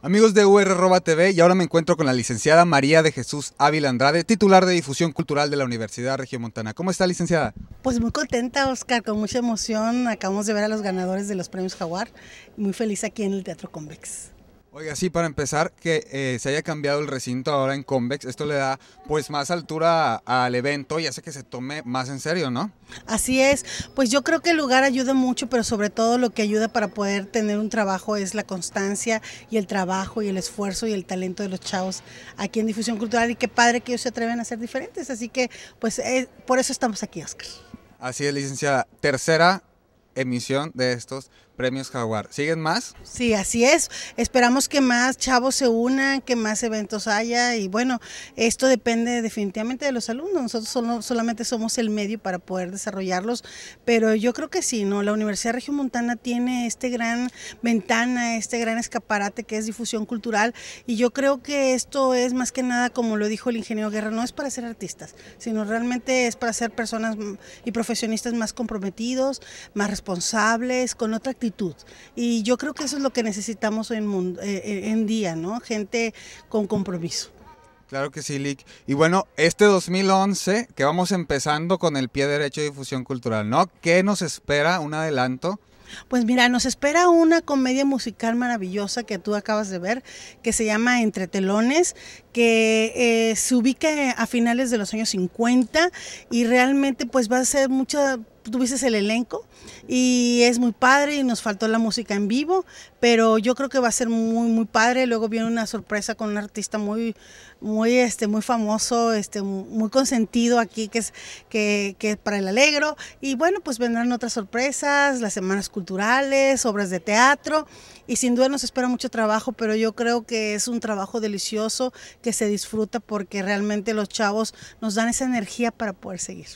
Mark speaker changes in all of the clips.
Speaker 1: Amigos de UR.TV, y ahora me encuentro con la licenciada María de Jesús Ávila Andrade, titular de Difusión Cultural de la Universidad Regiomontana. ¿Cómo está, licenciada?
Speaker 2: Pues muy contenta, Oscar, con mucha emoción. Acabamos de ver a los ganadores de los premios Jaguar. Muy feliz aquí en el Teatro Convex.
Speaker 1: Oiga, sí, para empezar, que eh, se haya cambiado el recinto ahora en Convex, esto le da pues más altura al evento y hace que se tome más en serio, ¿no? Así es, pues yo creo que el lugar
Speaker 2: ayuda mucho, pero sobre todo lo que ayuda para poder tener un trabajo es la constancia y el trabajo y el esfuerzo y el talento de los chavos aquí en Difusión Cultural y qué padre que ellos se atreven a ser diferentes, así que pues eh, por eso estamos aquí, Oscar.
Speaker 1: Así es, licenciada, tercera emisión de estos Premios Jaguar. ¿Siguen más?
Speaker 2: Sí, así es. Esperamos que más chavos se unan, que más eventos haya y bueno, esto depende definitivamente de los alumnos. Nosotros solo, solamente somos el medio para poder desarrollarlos, pero yo creo que sí, ¿no? La Universidad Regiomontana tiene este gran ventana, este gran escaparate que es difusión cultural y yo creo que esto es más que nada, como lo dijo el ingeniero Guerra, no es para ser artistas, sino realmente es para ser personas y profesionistas más comprometidos, más responsables, con otra actividad y yo creo que eso es lo que necesitamos hoy en, mundo, eh, eh, en día, ¿no? Gente con compromiso.
Speaker 1: Claro que sí, Lick. Y bueno, este 2011 que vamos empezando con el pie derecho de difusión cultural, ¿no? ¿Qué nos espera? Un adelanto.
Speaker 2: Pues mira, nos espera una comedia musical maravillosa que tú acabas de ver, que se llama Entre Telones, que eh, se ubica a finales de los años 50 y realmente pues va a ser mucha tuviste el elenco y es muy padre y nos faltó la música en vivo, pero yo creo que va a ser muy muy padre. Luego viene una sorpresa con un artista muy muy este muy famoso, este muy consentido aquí que es que, que es para el Alegro y bueno, pues vendrán otras sorpresas, las semanas culturales, obras de teatro y sin duda nos espera mucho trabajo, pero yo creo que es un trabajo delicioso que se disfruta porque realmente los chavos nos dan esa energía para poder seguir.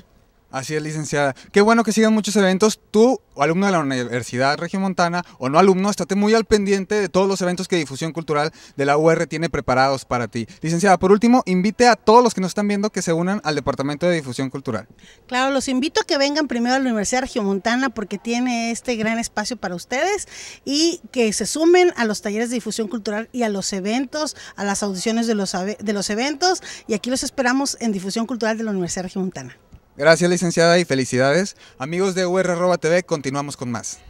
Speaker 1: Así es, licenciada. Qué bueno que sigan muchos eventos. Tú, alumno de la Universidad Regiomontana, o no alumno, estate muy al pendiente de todos los eventos que Difusión Cultural de la UR tiene preparados para ti. Licenciada, por último, invite a todos los que nos están viendo que se unan al Departamento de Difusión Cultural.
Speaker 2: Claro, los invito a que vengan primero a la Universidad Regiomontana porque tiene este gran espacio para ustedes y que se sumen a los talleres de difusión cultural y a los eventos, a las audiciones de los, de los eventos. Y aquí los esperamos en Difusión Cultural de la Universidad Regiomontana.
Speaker 1: Gracias, licenciada, y felicidades. Amigos de UR TV, continuamos con más.